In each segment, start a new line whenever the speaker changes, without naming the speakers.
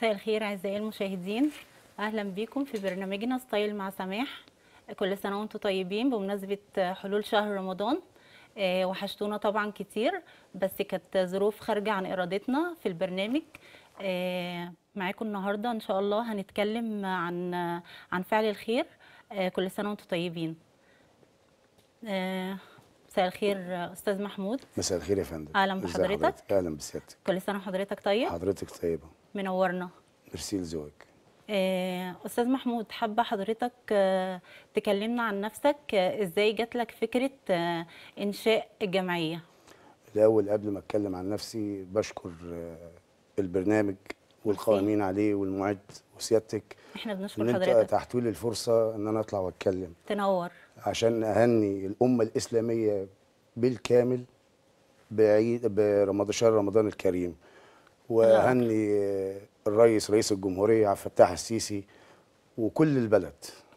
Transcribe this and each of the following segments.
مساء الخير اعزائي المشاهدين اهلا بكم في برنامجنا ستايل مع سماح كل سنه وانتم طيبين بمناسبه حلول شهر رمضان آه، وحشتونا طبعا كتير بس كانت ظروف خارجه عن ارادتنا في البرنامج آه، معاكم النهارده ان شاء الله هنتكلم عن عن فعل الخير آه، كل سنه وانتم طيبين مساء الخير استاذ محمود
مساء الخير يا فندم اهلا بحضرتك اهلا بسيادتك
كل سنه وحضرتك طيب
حضرتك طيبه منورنا ميرسي لزوجك
آه، استاذ محمود حابه حضرتك آه، تكلمنا عن نفسك آه، ازاي جات لك فكره انشاء الجمعيه
الاول قبل ما اتكلم عن نفسي بشكر البرنامج والقائمين عليه والمعد وسيادتك
احنا بنشكر إن حضرتك
تحتوا لي الفرصه ان انا اطلع واتكلم تنور عشان اهني الامه الاسلاميه بالكامل بعيد برمضان شهر رمضان الكريم واهني الرئيس رئيس الجمهوريه عبد الفتاح السيسي وكل البلد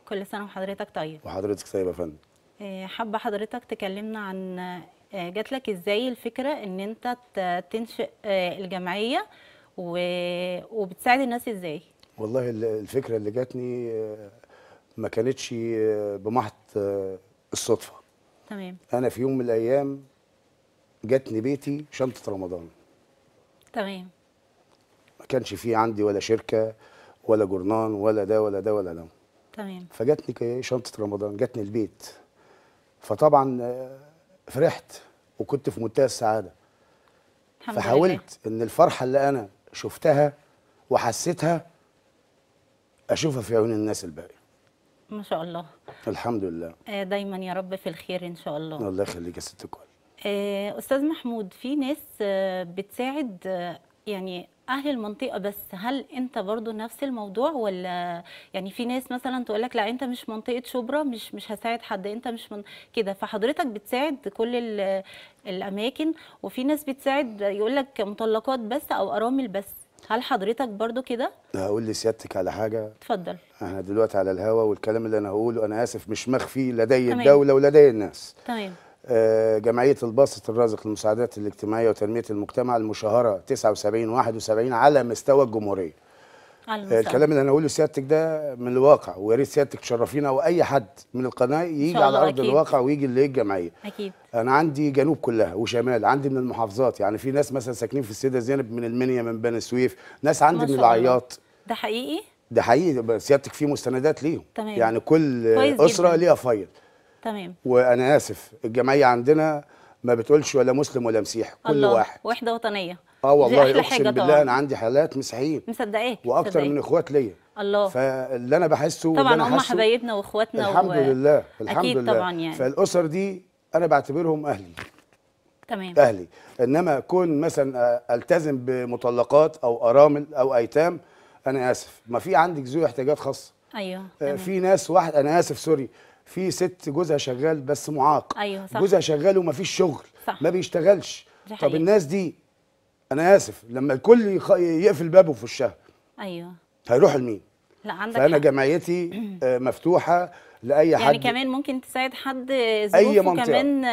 كل سنه وحضرتك طيب
وحضرتك طيب يا فندم
آه، حابه حضرتك تكلمنا عن آه، جات لك ازاي الفكره ان انت تنشئ آه، الجمعيه وبتساعد الناس ازاي
والله الفكره اللي جاتني ما كانتش بمحض الصدفه تمام انا في يوم من الايام جاتني بيتي شنطه رمضان تمام كانش في عندي ولا شركه ولا جورنان ولا ده ولا ده ولا ده تمام فجاتني شنطه رمضان جاتني البيت فطبعا آه، فرحت وكنت في منتهى السعاده
الحمد فحاولت
لله. ان الفرحه اللي انا شفتها وحسيتها اشوفها في عيون الناس الباقيه ما شاء الله الحمد لله
آه، دايما يا رب في الخير ان شاء الله
الله يخليك يا ست
الكل آه، استاذ محمود في ناس بتساعد يعني اهل المنطقه بس هل انت برضو نفس الموضوع ولا يعني في ناس مثلا تقول لك لا انت مش منطقه شبرا مش مش هساعد حد انت مش من كده فحضرتك بتساعد كل الاماكن وفي ناس بتساعد يقول لك مطلقات بس او ارامل بس هل حضرتك برضو كده
هقول لسيادتك على حاجه اتفضل احنا دلوقتي على الهوا والكلام اللي انا هقوله انا اسف مش مخفي لدي تمام. الدوله ولدي الناس تمام آه، جمعيه الباسط الرازق للمساعدات الاجتماعيه وتنميه المجتمع المشهره 79 71 على مستوى الجمهوريه. على آه، الكلام اللي انا اقوله سيادتك ده من الواقع ويا ريت سيادتك تشرفينا واي حد من القناه يجي على ارض أكيد. الواقع ويجي للجمعيه. اكيد. انا عندي جنوب كلها وشمال عندي من المحافظات يعني في ناس مثلا ساكنين في السيده زينب من المنيا من بني سويف ناس عندي من العياط. ده حقيقي؟ ده حقيقي سيادتك في مستندات ليهم. تمام. يعني كل اسره ليها فايل. تمام وانا اسف الجمعيه عندنا ما بتقولش ولا مسلم ولا مسيحي كل الله. واحد
وحده وطنيه
اه والله اقسم بالله طبعا. انا عندي حالات مسيحيين مصدقاك واكتر مصدقاك. من اخوات ليا الله فاللي انا بحسه طبعا هم حبايبنا
واخواتنا الحمد و... لله
الحمد أكيد لله طبعا يعني. فالاسر دي انا بعتبرهم اهلي تمام اهلي انما كون مثلا التزم بمطلقات او ارامل او ايتام انا اسف ما في عندك ذوي احتياجات خاصه
ايوه آه، تمام. في
ناس واحد انا اسف سوري في ست جوزها شغال بس معاق ايوه صح جوزها شغال ومفيش شغل صح ما بيشتغلش طب الناس دي انا اسف لما الكل يخ... يقفل بابه في وشها ايوه هيروح لمين لا عندك فانا جمعيتي آه، مفتوحه لاي يعني حد يعني
كمان ممكن تساعد حد ظروفه كمان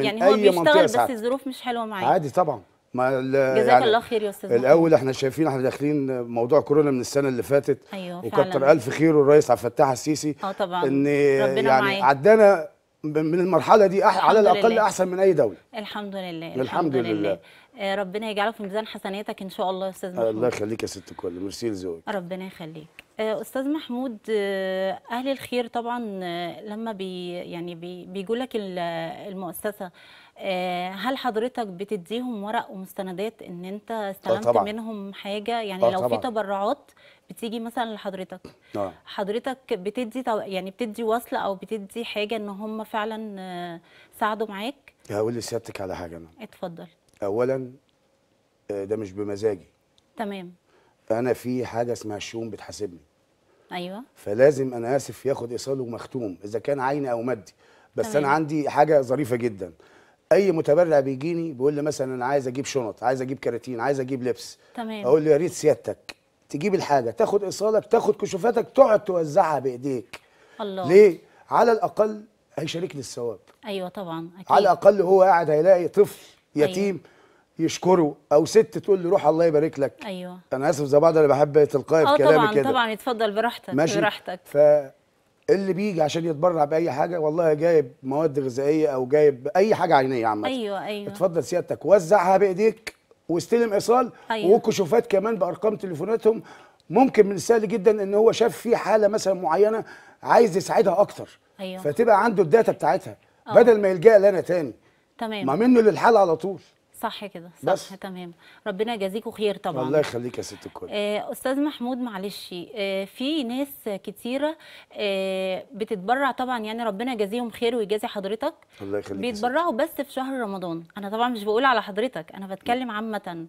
يعني هو بيشتغل بس الظروف مش حلوه معاه عادي
طبعا ما جزاك يعني الله خير يا استاذ الاول احنا شايفين احنا داخلين موضوع كورونا من السنه اللي فاتت ايوه وكتر الف خيره الرئيس عبد الفتاح السيسي
اه طبعا ان ربنا يعني معي.
عدانا من المرحله دي أح على الاقل لله. احسن من اي دوله
الحمد لله الحمد لله, لله. آه، ربنا يجعله في ميزان حسناتك ان شاء الله يا استاذ محمود الله
يخليك يا ست كل ميرسي لزوجك
ربنا يخليك آه، استاذ محمود آه، اهل الخير طبعا لما بي يعني بي بيجوا لك المؤسسه آه، هل حضرتك بتديهم ورق ومستندات ان انت آه، استلمت طبعا. منهم حاجه يعني طبعا. آه، لو في تبرعات بتيجي مثلا لحضرتك آه. حضرتك بتدي يعني بتدي وصله او بتدي حاجه ان هم فعلا ساعدوا معاك
هقول لسيادتك على حاجه انا اتفضل اولا ده مش بمزاجي تمام انا في حاجه اسمها الشؤون بتحاسبني ايوه فلازم انا اسف ياخد ايصال ومختوم اذا كان عيني او مادي بس تمام. انا عندي حاجه ظريفه جدا اي متبرع بيجيني بيقول لي مثلا انا عايز اجيب شنط عايز اجيب كراتين عايز اجيب لبس تمام اقول له يا ريت سيادتك تجيب الحاجه تاخد ايصالك تاخد كشوفاتك تقعد توزعها بايديك الله ليه على الاقل هيشاركني الثواب
ايوه طبعا أكيد. على الاقل
هو قاعد هيلاقي طفل أيوة. يتيم أيوة. يشكره او ست تقول له روح الله يبارك لك ايوه انا اسف زي بعض انا بحب تلقائي في آه كلامي كده طبعا
طبعا اتفضل براحتك براحتك
ف اللي بيجي عشان يتبرع باي حاجه والله جايب مواد غذائيه او جايب اي حاجه عينيه عامه ايوه ايوه اتفضل سيادتك وزعها بايديك واستلم ايصال أيوة. وكشوفات كمان بارقام تليفوناتهم ممكن من السهل جدا ان هو شاف في حاله مثلا معينه عايز يساعدها اكتر أيوة. فتبقى عنده الداتا بتاعتها أوه. بدل ما يلجأ لنا تاني
تمام ما منه للحاله على طول صح كده صح بس. تمام ربنا يجازيكم خير طبعا الله يخليك يا ست الكل آه استاذ محمود معلش آه في ناس كتيره آه بتتبرع طبعا يعني ربنا يجازيهم خير ويجازي حضرتك الله يخليك بيتبرعوا بس في شهر رمضان انا طبعا مش بقول على حضرتك انا بتكلم عامه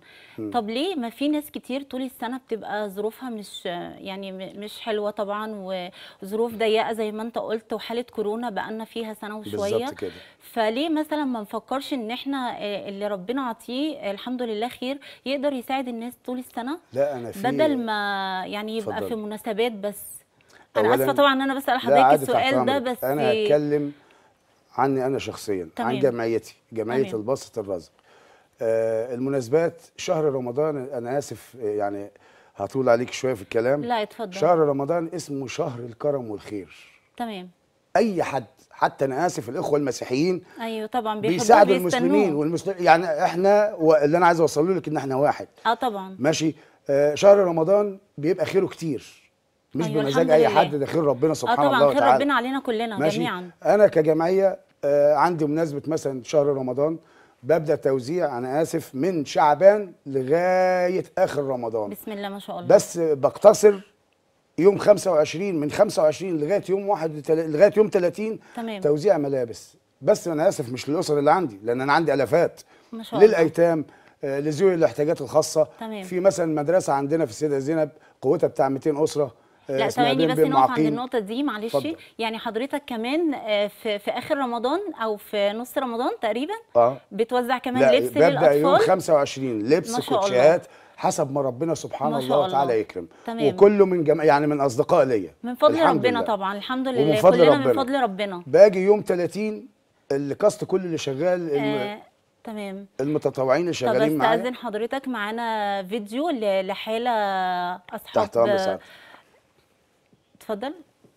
طب ليه ما في ناس كتير طول السنه بتبقى ظروفها مش يعني مش حلوه طبعا وظروف ضيقه زي ما انت قلت وحاله كورونا بقى لنا فيها سنه وشويه بالظبط كده فليه مثلا ما نفكرش ان احنا آه، اللي ربنا نعطيه الحمد لله خير يقدر يساعد الناس طول السنه
لا انا في بدل ما
يعني يبقى فضل. في مناسبات بس انا اسفه طبعا ان انا بسال حضرتك السؤال ده بس انا هتكلم
عني انا شخصيا تمام. عن جمعيتي جمعيه البسط الرزق آه المناسبات شهر رمضان انا اسف يعني هطول عليك شويه في الكلام لا اتفضل شهر رمضان اسمه شهر الكرم والخير تمام اي حد حتى انا اسف الاخوه المسيحيين
ايوه طبعا بيساعدوا المسلمين
والمسلمين يعني احنا اللي انا عايز اوصله لك ان احنا واحد اه طبعا ماشي آه شهر رمضان بيبقى خيره كتير مش أيوة بمزاج اي حد ده خير ربنا آه سبحانه وتعالى اه طبعا خير ربنا
علينا كلنا ماشي. جميعا
انا كجمعيه آه عندي مناسبه مثلا شهر رمضان ببدا توزيع انا اسف من شعبان لغايه اخر رمضان بسم
الله ما شاء الله بس
بقتصر يوم 25 من 25 لغايه يوم 1 لغايه يوم 30 تمام. توزيع ملابس بس انا اسف مش للاسر اللي عندي لان انا عندي الافات ما شاء الله. للايتام آه، لذوي الاحتياجات الخاصه تمام. في مثلا مدرسه عندنا في السيده زينب قوتها بتاع 200 اسره آه، لا ثواني بس نقف عند النقطة
دي معلش فضل. يعني حضرتك كمان آه، في في آخر رمضان أو في نص رمضان تقريبا آه. بتوزع كمان لا لبس للأطفال ببدأ يوم
25 لبس كوتشيات حسب ما ربنا سبحان الله, وتعالى تعالى يكرم تمام. وكله من جم... يعني من اصدقاء ليا
من فضل ربنا لله. طبعا الحمد لله ومن فضل كلنا ربنا. من فضل ربنا
باجي يوم 30 اللي كاست كل اللي شغال آه. تمام المتطوعين اللي شغالين معانا طب استاذن
حضرتك معانا فيديو لحاله اصحاب تحت امر اتفضل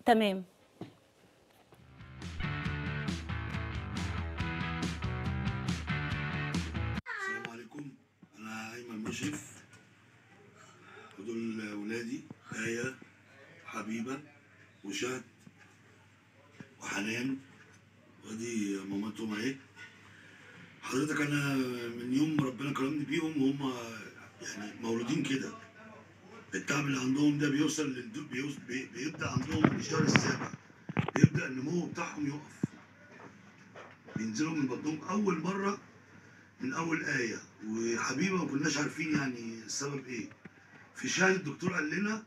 تمام
السلام عليكم انا ايمن مشرف دول ولادي آية حبيبة وشهد وحنان ودي مامتهم اهي حضرتك انا من يوم ربنا كرمني بيهم وهم يعني مولودين كده التعب اللي عندهم ده بيوصل للدول بيوصل بيبدا عندهم في الشهر السابع بيبدا النمو بتاعهم يقف بينزلوا من بطنهم اول مره من اول ايه وحبيبه ما كناش عارفين يعني السبب ايه في شهر الدكتور قال لنا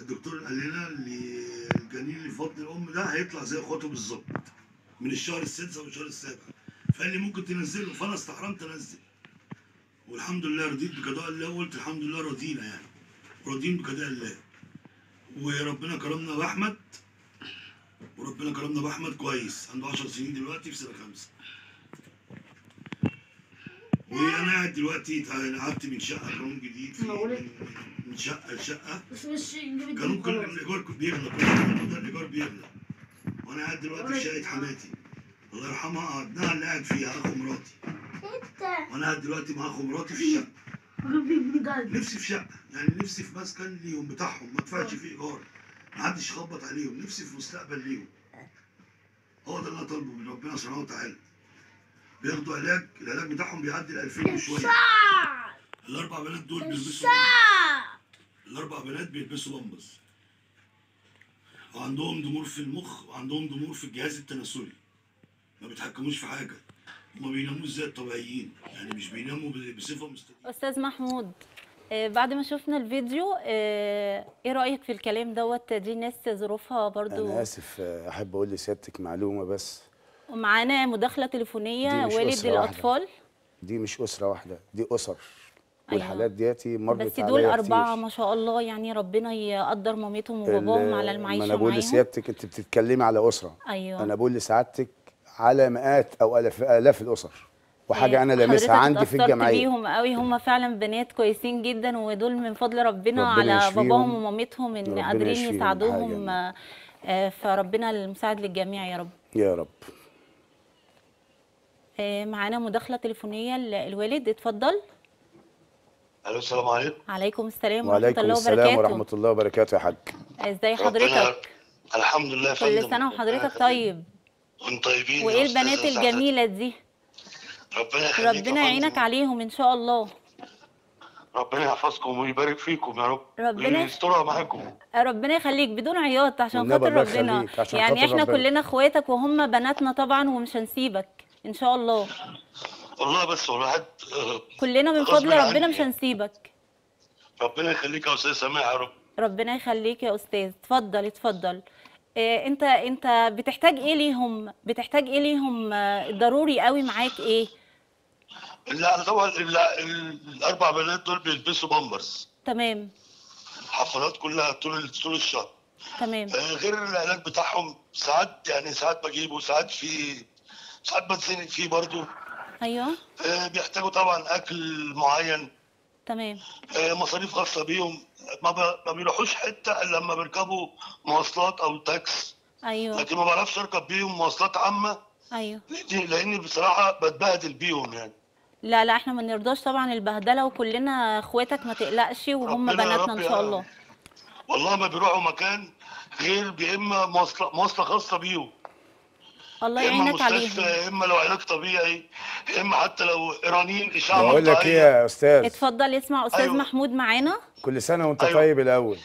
الدكتور قال لنا الجنين اللي في بطن الام ده هيطلع زي اخواته بالظبط من الشهر السادس او الشهر السابع فقال لي ممكن تنزله فانا استحرمت انزل والحمد لله رضيت بقضاء الله وقلت الحمد لله رضينا يعني راضيين بقضاء الله وربنا كرمنا باحمد وربنا كرمنا باحمد كويس عنده 10 سنين دلوقتي في سنه خمسه وانا دلوقتي قعدت من شقه قانون جديد من شقه لشقه بس مش قانون كل الايجار بيغلى كل الايجار بيغلى وانا قاعد دلوقتي في شقه حماتي الله يرحمها قعدناها اللي قاعد فيها اخو مراتي وانا قاعد دلوقتي مع اخو مراتي في الشقه إيه؟ نفسي في شقه يعني نفسي في مسكن ليهم بتاعهم ما ادفعش آه. فيه ايجار ما حدش يخبط عليهم نفسي في مستقبل ليهم هو ده اللي انا طالبه من ربنا سبحانه وتعالى بياخدوا علاج العلاج بتاعهم بيعدي ال 2000 وشويه الاربع بنات دول بيلبسوا الاربع بنات بيلبسوا بامبس وعندهم ضمور في المخ وعندهم ضمور في الجهاز التناسلي ما بيتحكموش في حاجه هما بيناموا زي الطبيعيين يعني مش بيناموا بصفه مستديمه
استاذ محمود آه، بعد ما شفنا الفيديو آه، ايه رايك في الكلام دوت دي ناس ظروفها برضو انا
اسف آه، احب اقول لسيادتك معلومه بس
ومعانا مداخله تليفونيه والد الاطفال واحدة.
دي مش اسره واحده دي اسر أيوة. والحالات دياتي مرت بس دول اربعه كتير. ما
شاء الله يعني ربنا يقدر مامتهم وباباهم على المعيشه معاهم انا بقول لسيادتك
انت بتتكلمي على اسره ايوه انا بقول لسعادتك على مئات او الاف الاف الاسر وحاجه انا لامسها عندي في الجمعيه بيهم
قوي هم فعلا بنات كويسين جدا ودول من فضل ربنا, ربنا على باباهم ومامتهم ان قادرين يساعدوهم آه، فربنا المساعد للجميع يا رب يا رب آه، معانا مداخله تليفونيه للوالد اتفضل
الو
السلام عليكم
وعليكم السلام ورحمه الله وبركاته وعليكم السلام ورحمه
الله وبركاته يا حاج
ازي حضرتك
الحمد لله
يا
كل سنه وحضرتك طيب
وانتم طيبين وايه البنات الجميله دي ربنا يخليك ربنا يعينك
عليهم ان شاء الله
ربنا يحفظكم ويبارك فيكم يا رب ربنا يسترها معاكم
ربنا يخليك بدون عياط عشان خاطر ربنا عشان يعني خاطر احنا ربنا. كلنا اخواتك وهم بناتنا طبعا ومش هنسيبك ان شاء الله
والله بس الواحد آه،
كلنا من فضل ربنا مش هنسيبك
ربنا يخليك يا استاذ سماح يا رب
ربنا يخليك يا استاذ اتفضل اتفضل إيه انت انت بتحتاج ايه ليهم بتحتاج ايه ليهم آه، ضروري قوي معاك ايه
لا طبعا الاربع بنات دول بيلبسوا بامبرز تمام حفلات كلها طول طول الشهر
تمام آه، غير
العلاج بتاعهم ساعات يعني ساعات بجيبه ساعات في ساعات بتزنق فيه برضه ايوه آه بيحتاجوا طبعا اكل معين تمام آه مصاريف خاصه بيهم ما ب... ما بيروحوش حته الا لما بيركبوا مواصلات او تاكس
ايوه لكن ما
بعرفش اركب بيهم مواصلات عامه ايوه لاني لأن بصراحه بتبهدل بيهم يعني
لا لا احنا ما نرضاش طبعا البهدله وكلنا اخواتك ما تقلقش وهم بناتنا ان شاء الله
والله ما بيروحوا مكان غير يا اما مواصله مواصله خاصه بيهم
الله يعينك عليهم
اما لو علاج طبيعي
اما حتى لو ايرانيين اشعه بقول لك ايه يا استاذ اتفضل اسمع استاذ أيوه. محمود معانا
كل سنه وانت أيوه. طيب الاول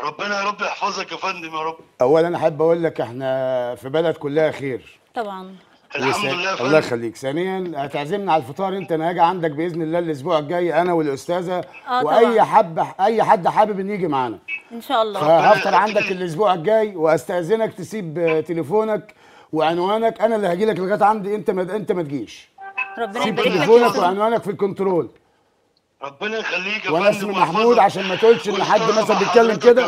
ربنا يا رب يحفظك يا فندم يا
رب
اولا احب اقول لك احنا في بلد كلها خير طبعا الحمد لله يا فندم الله يخليك ثانيا هتعزمنا على الفطار انت انا هاجي عندك باذن الله الاسبوع الجاي انا والاستاذه آه واي حب اي حد حابب ان يجي معانا
ان شاء الله هفطر
عندك الاسبوع الجاي واستاذنك تسيب تليفونك وعنوانك انا اللي هجيلك لك لغايه عندي انت ما انت ما تجيش
ربنا يبارك لك تليفونك وعنوانك
في الكنترول
ربنا يخليك وانا اسمي
محمود عشان ما تقولش ان حد مثلا بيتكلم كده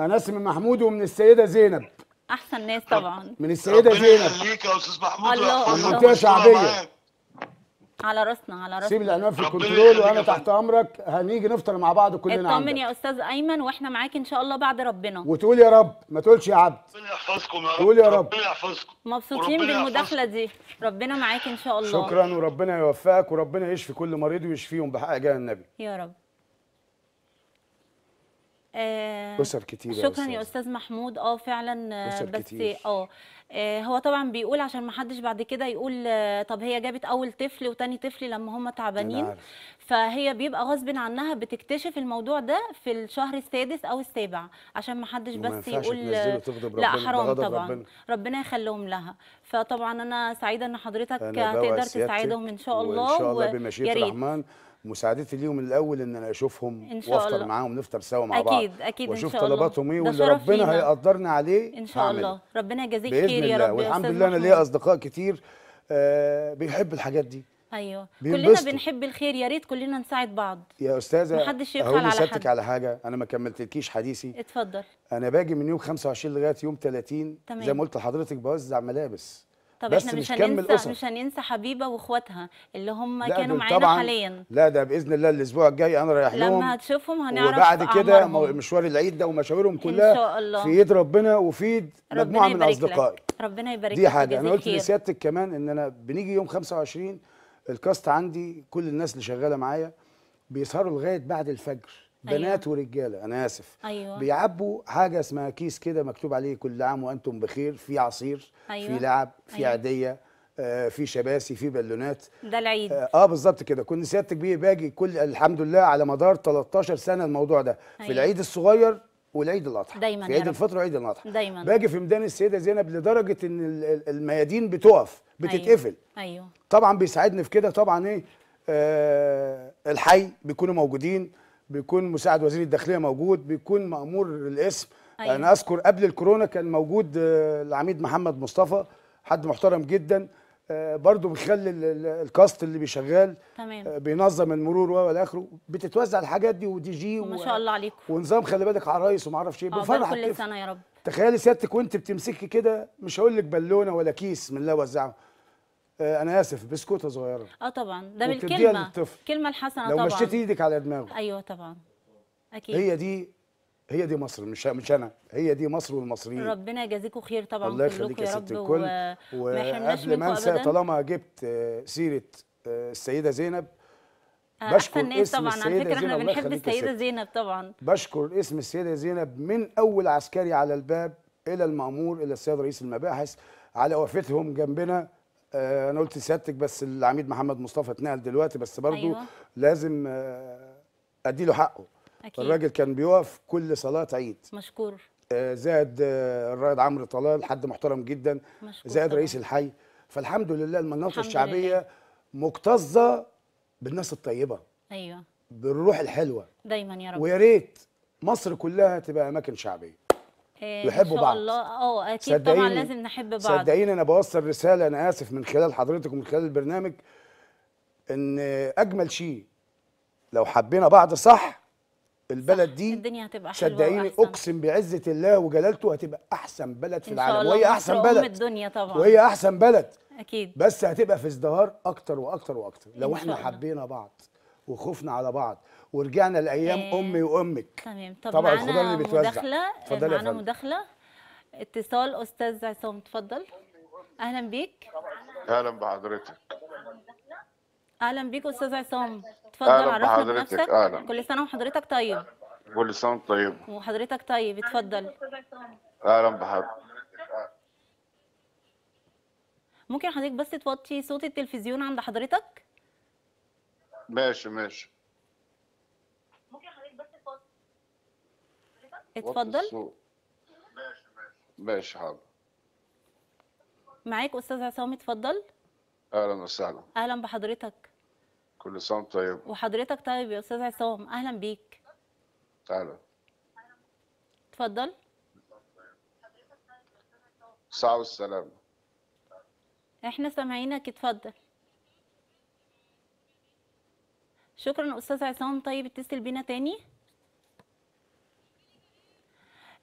انا اسمي محمود ومن السيده زينب
احسن ناس طبعا
من السيده زينب ربنا
يخليك يا استاذ محمود الله الله منطقه شعبيه على راسنا على راسنا سيب العنوان في الكنترول
وانا تحت امرك هنيجي نفطر مع بعض كلنا اطمن يا
استاذ ايمن واحنا معاك ان شاء الله بعد ربنا وتقول
يا رب ما تقولش يا عبد ربنا
يحفظكم يا رب
تقول يا رب ربنا
يحفظكم
مبسوطين بالمداخله دي ربنا معاك ان شاء الله شكرا
وربنا يوفقك وربنا يشفي كل مريض ويشفيهم بحق جاه النبي
يا رب اسر
آه، كتير شكرا يا استاذ
محمود اه فعلا أسر آه، بس آه،, اه هو طبعا بيقول عشان ما حدش بعد كده يقول طب هي جابت اول طفل وتاني طفل لما هم تعبانين نعم. فهي بيبقى غصب عنها بتكتشف الموضوع ده في الشهر السادس او السابع عشان ما حدش بس يقول لا حرام طبعا ربنا, ربنا يخليهم لها فطبعا انا سعيده ان حضرتك هتقدر تساعدهم ان شاء الله وان شاء الله بمشيئه الرحمن
مساعدتي ليهم الاول ان انا اشوفهم إن شاء وافطر معاهم نفطر سوا مع أكيد بعض اكيد اكيد واشوف طلباتهم ايه واللي ربنا هيقدرنا عليه ان شاء هعمل. الله
ربنا يجازيك خير يا رب والحمد لله انا ليا
اصدقاء كتير آه بيحب الحاجات دي
ايوه كلنا بنحب الخير يا ريت كلنا نساعد بعض
يا استاذه محدش يقفل على حد على حاجه انا ما كملتلكيش حديثي اتفضل انا باجي من يوم 25 لغايه يوم 30 تمام. زي ما قلت لحضرتك بوزع ملابس طب بس احنا مش, هننسى مش
هننسى حبيبه واخواتها اللي هم كانوا معانا حاليا
لا ده باذن الله الاسبوع الجاي انا رايح لهم لما
هتشوفهم هنعرف وبعد كده
مشوار العيد ده ومشاورهم كلها ان شاء الله في ايد ربنا وفي ايد مجموعه من اصدقائي
ربنا يبارك دي حاجه انا قلت لسيادتك
كمان ان انا بنيجي يوم 25 الكاست عندي كل الناس اللي شغاله معايا بيسهروا لغايه بعد الفجر بنات أيوة. ورجاله انا اسف أيوة. بيعبوا حاجه اسمها كيس كده مكتوب عليه كل عام وانتم بخير في عصير أيوة. في لعب في أيوة. عاديه آه، في شباسي في بالونات
ده العيد اه,
آه، بالظبط كده كنت سيادتك كبير باجي كل الحمد لله على مدار 13 سنه الموضوع ده أيوة. في العيد الصغير والعيد الاضحى دايما في عيد الفطر وعيد الاضحى
دايما باجي في
ميدان السيده زينب لدرجه ان الميادين بتقف بتتقفل أيوة. ايوه طبعا بيساعدني في كده طبعا ايه آه الحي بيكونوا موجودين بيكون مساعد وزير الداخليه موجود بيكون مامور الاسم أيوة. انا اذكر قبل الكورونا كان موجود آه، العميد محمد مصطفى حد محترم جدا آه، برضه بيخلي الكاست اللي بيشغال تمام. آه، بينظم المرور والى اخره بتتوزع الحاجات دي ودي جي ما شاء الله عليكم ونظام خلي بالك عرايس وما اعرفش ايه بفرح كل سنه يا رب تخيلي سيادتك وانت بتمسكي كده مش هقول لك بالونه ولا كيس من لا وزعه آه، انا اسف بسكوته صغيره
اه طبعا ده بالكلمه للطفل الكلمه الحسنه لو طبعا لو مشيت ايدك على دماغه ايوه طبعا اكيد هي دي
هي دي مصر مش مش انا هي دي مصر والمصريين
ربنا يجازيكم خير طبعا الله يخليك يا ست الكل وقبل ما انسى طالما
جبت آه، سيره آه، السيده زينب بشكر اسم السيده طبعا على فكره احنا بنحب السيده
زينب طبعا
بشكر اسم السيده زينب من اول عسكري على الباب الى المامور الى السيد رئيس المباحث على وقفتهم جنبنا آه، انا قلت سيادتك بس العميد محمد مصطفى اتنقل دلوقتي بس برضو أيوة. لازم آه، ادي له حقه أكيد. الراجل كان بيقف كل صلاه عيد مشكور آه، زائد الرائد عمرو طلال حد محترم جدا
مشكور زائد طبعا. رئيس
الحي فالحمد لله المناطق الشعبيه لله. مكتظه بالناس الطيبه ايوه بالروح الحلوه
دايما يا رب ويا
ريت مصر كلها تبقى اماكن شعبيه
آه، يحبوا بعض الله اه اكيد طبعا لازم نحب بعض صدقيني
انا بوصل رساله انا اسف من خلال حضرتك ومن خلال البرنامج ان اجمل شيء لو حبينا بعض صح البلد دي
الدنيا هتبقى حلوه صدقيني
اقسم بعزه الله وجلالته هتبقى احسن بلد في إن شاء العالم وهي احسن بلد الدنيا طبعا وهي احسن بلد اكيد بس هتبقى في ازدهار اكتر واكتر واكتر لو احنا حبينا بعض وخفنا على بعض ورجعنا لايام إيه امي وامك
تمام طب طبعا الخضار اللي بيتوزع مداخله اتفضلي معانا مداخله اتصال استاذ عصام اتفضل اهلا بيك
اهلا بحضرتك
اهلا بيك استاذ عصام اتفضل عرفنا بنفسك أهلا. كل سنه وحضرتك طيب
كل سنه وانت طيب
وحضرتك طيب اتفضل
اهلا بحضرتك
ممكن حضرتك بس توطي صوت التلفزيون عند حضرتك
ماشي ماشي اتفضل ماشي ماشي حاضر
معاك استاذ عصام اتفضل
اهلا وسهلا
اهلا بحضرتك
كل سنه وانت طيب
وحضرتك طيب يا استاذ عصام اهلا بيك اهلا اتفضل
صح والسلام
احنا سامعينك اتفضل شكرا استاذ عصام طيب اتصل بينا تاني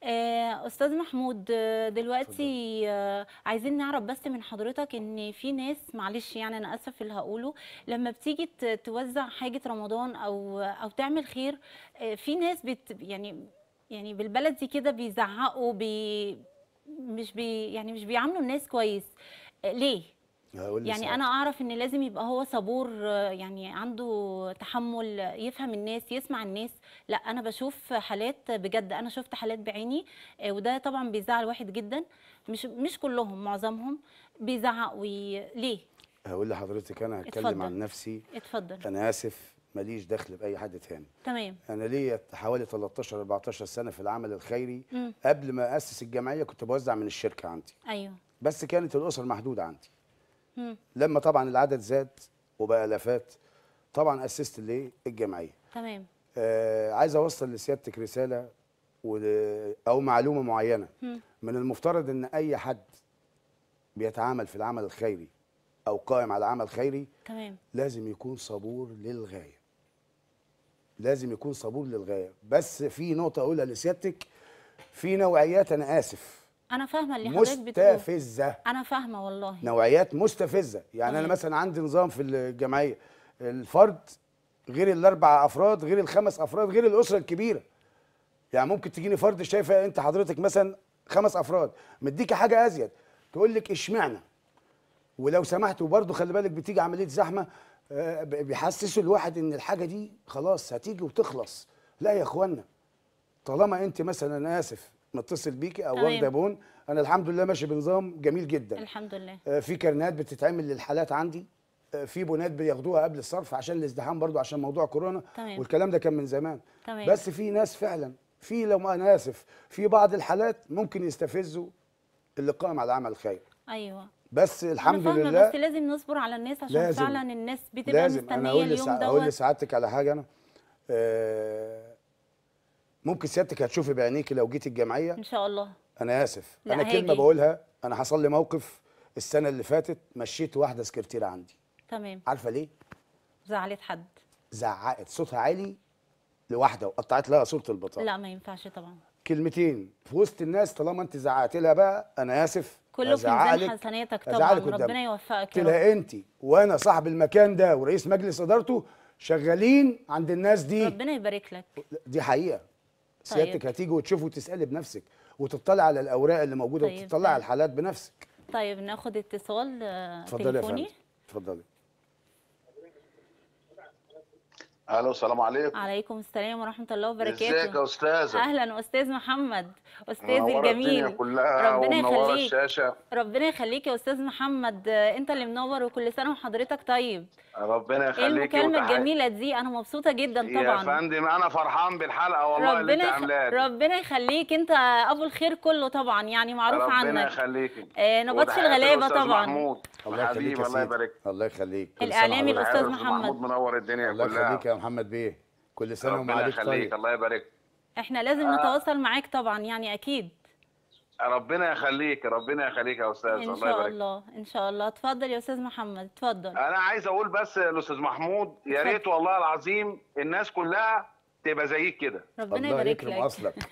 آه، استاذ محمود دلوقتي آه، عايزين نعرف بس من حضرتك ان في ناس معلش يعني انا اسف اللي هقوله لما بتيجي توزع حاجه رمضان او او تعمل خير آه، في ناس بت يعني يعني بالبلدي كده بيزعقوا بي مش بي يعني مش بيعاملوا الناس كويس ليه يعني سؤال. انا اعرف ان لازم يبقى هو صبور يعني عنده تحمل يفهم الناس يسمع الناس لا انا بشوف حالات بجد انا شفت حالات بعيني آه، وده طبعا بيزعل واحد جدا مش مش كلهم معظمهم بيزعق وي... ليه
هقول لحضرتك انا هتكلم عن نفسي
اتفضل انا
اسف ماليش دخل باي حد تاني تمام انا ليا حوالي 13 14 سنه في العمل الخيري م. قبل ما اسس الجمعيه كنت بوزع من الشركه عندي ايوه بس كانت الاسر محدوده عندي لما طبعا العدد زاد وبقى الافات طبعا اسست ليه الجمعيه تمام آه عايز اوصل لسيادتك رساله او معلومه معينه مم. من المفترض ان اي حد بيتعامل في العمل الخيري او قائم على عمل خيري تمام لازم يكون صبور للغايه لازم يكون صبور للغايه بس في نقطه اقولها لسيادتك في نوعيات انا اسف
انا فاهمه اللي حضرتك بتقوله
مستفزه
انا فاهمه والله
نوعيات مستفزه يعني انا طيب. مثلا عندي نظام في الجمعيه الفرد غير الاربع افراد غير الخمس افراد غير الاسره الكبيره يعني ممكن تجيني فرد شايفه انت حضرتك مثلا خمس افراد مديكي حاجه ازيد تقول لك اشمعنى ولو سمحت وبرضه خلي بالك بتيجي عمليه زحمه آه، بيحسسوا الواحد ان الحاجه دي خلاص هتيجي وتخلص لا يا اخوانا طالما انت مثلا انا اسف نتصل بيكي او واخده بون انا الحمد لله ماشي بنظام جميل جدا الحمد لله آه، في كرنات بتتعمل للحالات عندي آه، في بنات بياخدوها قبل الصرف عشان الازدحام برضو عشان موضوع كورونا تمام. والكلام ده كان من زمان تمام. بس في ناس فعلا في لو انا اسف في بعض الحالات ممكن يستفزوا اللقاء مع العمل خير ايوه بس الحمد أنا لله بس
لازم نصبر على الناس عشان لازم. فعلا الناس بتبقى مستنيه اليوم ده لازم انا اقول
لسعادتك على حاجه انا آه ممكن سيادتك هتشوفي بعينيكي لو جيتي الجمعيه ان شاء الله انا اسف انا هيجي. كلمه بقولها انا حصل لي موقف السنه اللي فاتت مشيت واحده سكرتيره عندي تمام عارفه ليه زعلت حد زعقت صوتها عالي لواحده وقطعت لها صوره البطاقه لا
ما ينفعش طبعا
كلمتين في وسط الناس طالما انت زعقت لها بقى انا اسف كله في ميزان حسناتك طبعا ربنا
يوفقك يا رب انت
وانا صاحب المكان ده ورئيس مجلس ادارته شغالين عند الناس دي ربنا يبارك لك دي حقيقه سيادتك طيب. هتيجي وتشوفي وتسالي بنفسك وتطلع على الاوراق اللي موجوده طيب. وتطلع على الحالات بنفسك
طيب ناخد اتصال آه، تليفوني
اتفضلي
الو السلام
عليكم عليكم السلام ورحمه الله وبركاته ازيك يا استاذه اهلا استاذ محمد استاذي الجميل كلها ربنا يخليك ربنا يخليك يا استاذ محمد انت اللي منور وكل سنه وحضرتك طيب
ربنا إيه يخليك المكالمه الجميله
دي انا مبسوطه جدا طبعا يا فندم
انا فرحان بالحلقه والله ربنا اللي يخ...
ربنا يخليك انت ابو الخير كله طبعا يعني معروف ربنا عنك ربنا
يخليك آه نبطش الغلابه طبعا محمود. الله يخليك الله يبارك الله يخليك الاعلامي الاستاذ طيب. محمد منور الدنيا الله كلها الله يخليك يا محمد بيه كل سنه وما طيب الله يبارك
احنا لازم آه. نتواصل معاك طبعا يعني اكيد
ربنا يخليك ربنا يخليك يا استاذ الله يبارك ان شاء
الله, ان شاء الله اتفضل يا استاذ محمد اتفضل انا
عايز اقول بس الاستاذ محمود يا ريت والله العظيم الناس كلها تبقى زيك كده
ربنا يبارك لك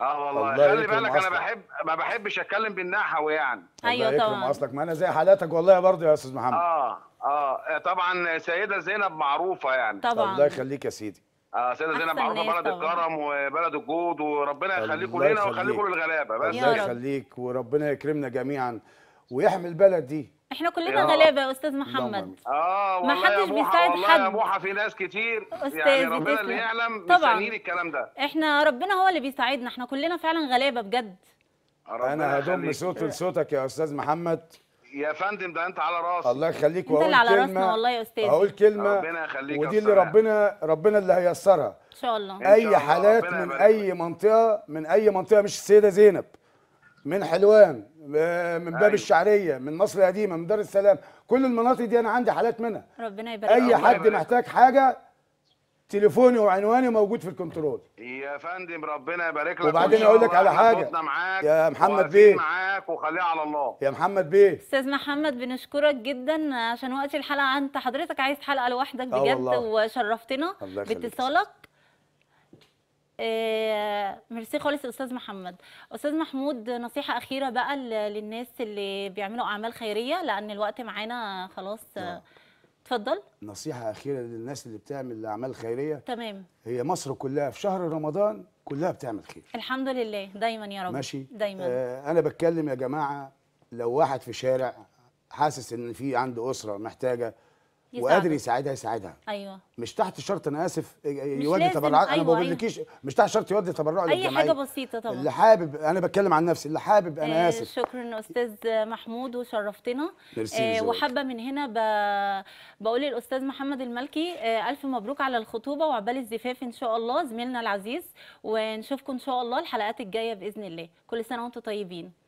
اه والله خلي بالك انا بحب ما بحبش اتكلم بالنحو يعني ايوه طبعا اصلك ما انا زي حالاتك والله برضه يا استاذ محمد اه اه طبعا سيده زينب معروفه يعني طبعا الله يخليك يا سيدي اه سيده زينب معروفه بلد الكرم
وبلد الجود وربنا يخليكم لنا ويخليكم للغلابه
بس الله يخليك وربنا يكرمنا جميعا ويحمي البلد دي
احنا كلنا غلابه يا استاذ محمد اه ما حدش بيساعد حد والله يا بوحه
في ناس كتير يعني أستاذ يعني ربنا اللي يعلم طبعا الكلام ده
احنا ربنا هو اللي بيساعدنا احنا كلنا فعلا غلابه بجد
انا هضم صوت لصوتك يا استاذ محمد
يا فندم ده انت على راسي
الله يخليك وهقول كلمه على راسنا والله
يا استاذ هقول كلمه ربنا يخليك ودي اللي
ربنا ربنا اللي هيسرها ان
شاء الله اي شاء الله
حالات من اي منطقه من اي منطقه مش السيده زينب من حلوان آه، من باب أيوة. الشعريه من مصر القديمه من دار السلام كل المناطق دي انا عندي حالات منها
ربنا يبارك اي حد محتاج
حاجه تليفوني وعنواني موجود في الكنترول
يا فندم ربنا يبارك لك وبعدين اقول لك على حاجه
يا محمد بيه
معاك وخليها
على الله يا محمد بيه
استاذ محمد بنشكرك جدا عشان وقت الحلقه انت حضرتك عايز حلقه لوحدك آه، بجد وشرفتنا باتصالك آه، ميرسي خالص استاذ محمد استاذ محمود نصيحه اخيره بقى للناس اللي بيعملوا اعمال خيريه لان الوقت معانا خلاص آه، نعم. اتفضل
نصيحه اخيره للناس اللي بتعمل اعمال خيريه تمام هي مصر كلها في شهر رمضان كلها بتعمل خير
الحمد لله دايما يا رب ماشي دايما
آه انا بتكلم يا جماعه لو واحد في شارع حاسس ان في عنده اسره محتاجه وقادر يساعدها يساعدها ايوه مش تحت شرط انا اسف آه، يودي تبرعات أيوة انا ما أيوة، أيوة. بقولكيش أيوة. مش تحت شرط يودي تبرع اي للجمعية. حاجه بسيطه طبعا اللي حابب انا بتكلم عن نفسي اللي حابب انا آه، اسف
شكرا استاذ محمود وشرفتنا آه وحابه من هنا ب... بقول للاستاذ محمد الملكي آه، الف مبروك على الخطوبه وعبال الزفاف ان شاء الله زميلنا العزيز ونشوفكم ان شاء الله الحلقات الجايه باذن الله كل سنه وانتم طيبين